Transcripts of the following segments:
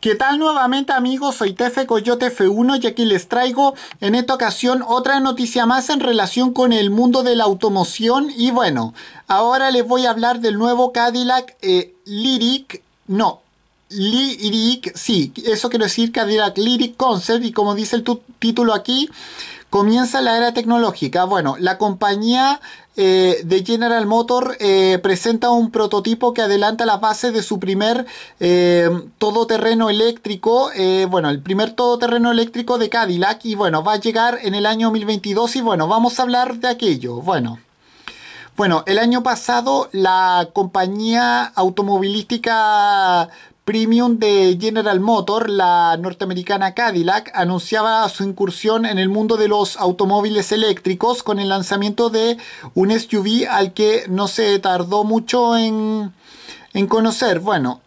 ¿Qué tal nuevamente amigos? Soy Tefe Coyote F1 y aquí les traigo en esta ocasión otra noticia más en relación con el mundo de la automoción y bueno, ahora les voy a hablar del nuevo Cadillac eh, Lyric, no, Lyric, sí, eso quiero decir Cadillac Lyric Concept y como dice el título aquí, comienza la era tecnológica. Bueno, la compañía eh, de General Motor eh, presenta un prototipo que adelanta las bases de su primer eh, todoterreno eléctrico, bueno, el primer todoterreno eléctrico de Cadillac y bueno, va a llegar en el año 2022 y bueno, vamos a hablar de aquello. Bueno. Bueno, el año pasado la compañía automovilística Premium de General Motor. la norteamericana Cadillac, anunciaba su incursión en el mundo de los automóviles eléctricos con el lanzamiento de un SUV al que no se tardó mucho en, en conocer. Bueno,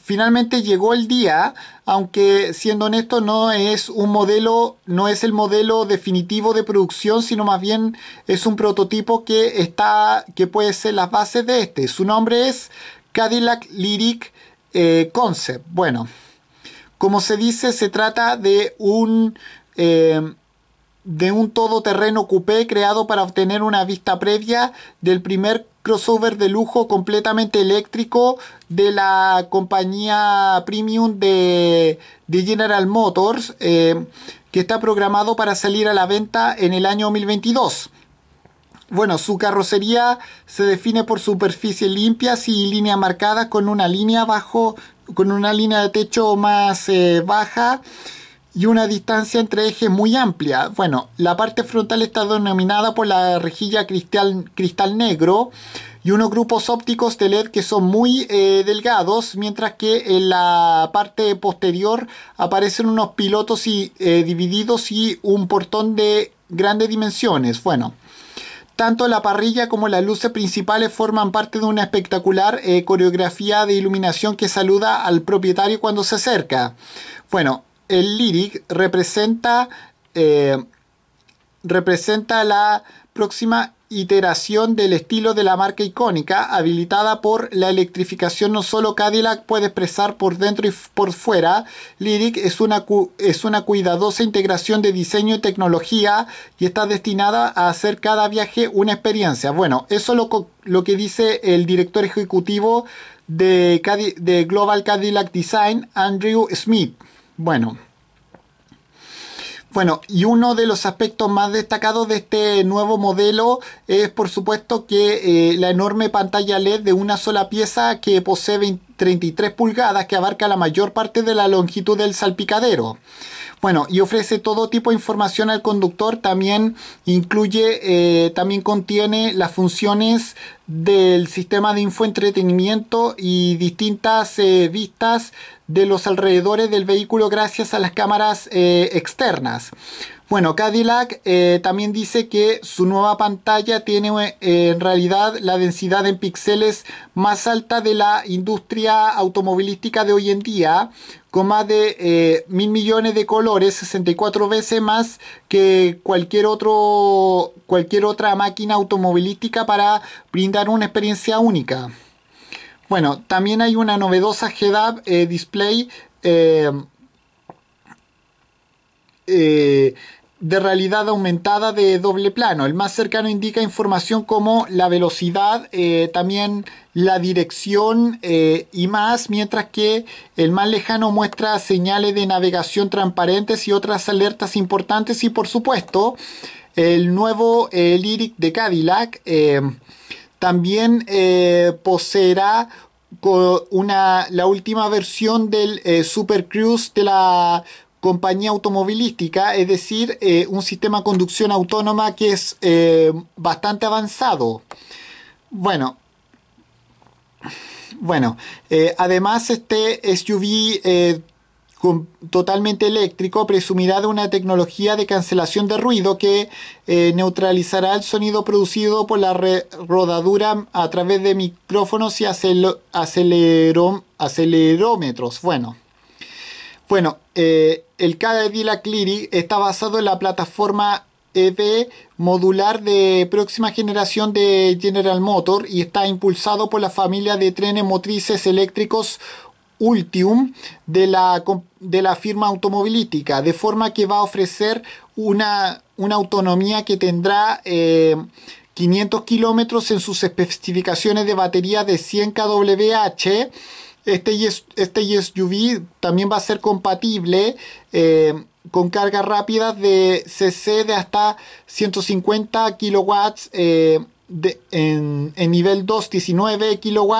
finalmente llegó el día, aunque siendo honesto no es un modelo, no es el modelo definitivo de producción, sino más bien es un prototipo que está que puede ser las bases de este. Su nombre es Cadillac Lyric eh, concept. Bueno, como se dice, se trata de un, eh, de un todoterreno coupé creado para obtener una vista previa del primer crossover de lujo completamente eléctrico de la compañía premium de, General Motors, eh, que está programado para salir a la venta en el año 2022. Bueno, su carrocería se define por superficie limpias y línea marcada con una línea bajo, con una línea de techo más eh, baja y una distancia entre ejes muy amplia. Bueno, la parte frontal está denominada por la rejilla cristal, cristal negro y unos grupos ópticos de LED que son muy eh, delgados, mientras que en la parte posterior aparecen unos pilotos y, eh, divididos y un portón de grandes dimensiones. Bueno, tanto la parrilla como las luces principales forman parte de una espectacular eh, coreografía de iluminación que saluda al propietario cuando se acerca. Bueno, el lyric representa, eh, representa la próxima iteración del estilo de la marca icónica, habilitada por la electrificación no solo Cadillac puede expresar por dentro y por fuera, Lyric es una, es una cuidadosa integración de diseño y tecnología y está destinada a hacer cada viaje una experiencia. Bueno, eso es lo, lo que dice el director ejecutivo de Global Cadillac Design, Andrew Smith. Bueno. Bueno, y uno de los aspectos más destacados de este nuevo modelo es por supuesto que eh, la enorme pantalla LED de una sola pieza que posee 33 pulgadas que abarca la mayor parte de la longitud del salpicadero. Bueno, y ofrece todo tipo de información al conductor, también incluye, eh, también contiene las funciones del sistema de infoentretenimiento y distintas eh, vistas de los alrededores del vehículo gracias a las cámaras eh, externas. Bueno, Cadillac eh, también dice que su nueva pantalla tiene eh, en realidad la densidad en píxeles más alta de la industria automovilística de hoy en día, con más de eh, mil millones de colores, 64 veces más que cualquier, otro, cualquier otra máquina automovilística para brindar una experiencia única. Bueno, también hay una novedosa head display eh, de realidad aumentada de doble plano. El más cercano indica información como la velocidad, eh, también la dirección eh, y más, mientras que el más lejano muestra señales de navegación transparentes y otras alertas importantes y por supuesto el nuevo Lyric de Cadillac también poseerá una, la última versión del Super Cruise de la compañía automovilística, es decir, eh, un sistema de conducción autónoma que es eh, bastante avanzado. Bueno, bueno, eh, además este SUV totalmente eléctrico presumirá de una tecnología de cancelación de ruido que neutralizará el sonido producido por la rodadura a través de micrófonos y aceleró acelerómetros. Bueno, bueno, eh, el Cadillac Lyric está basado en la plataforma EV modular de próxima generación de General Motor y está impulsado por la familia de trenes motrices eléctricos Ultium de la, de la firma automovilística, de forma que va a ofrecer una, una autonomía que tendrá 500 eh, kilómetros en sus especificaciones de batería de 100 kWh este, yes, este también va a ser compatible eh, con cargas rápidas de CC de hasta 150 kW eh, en, nivel 2 19 kW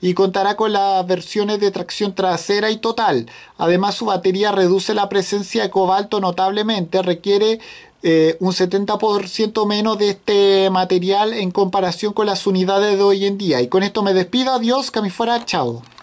y contará con las versiones de tracción trasera y total. Además su batería reduce la presencia de cobalto notablemente, requiere eh, un 70% menos de este material en comparación con las unidades de hoy en día. Y con esto me despido, adiós, que fuera, chao.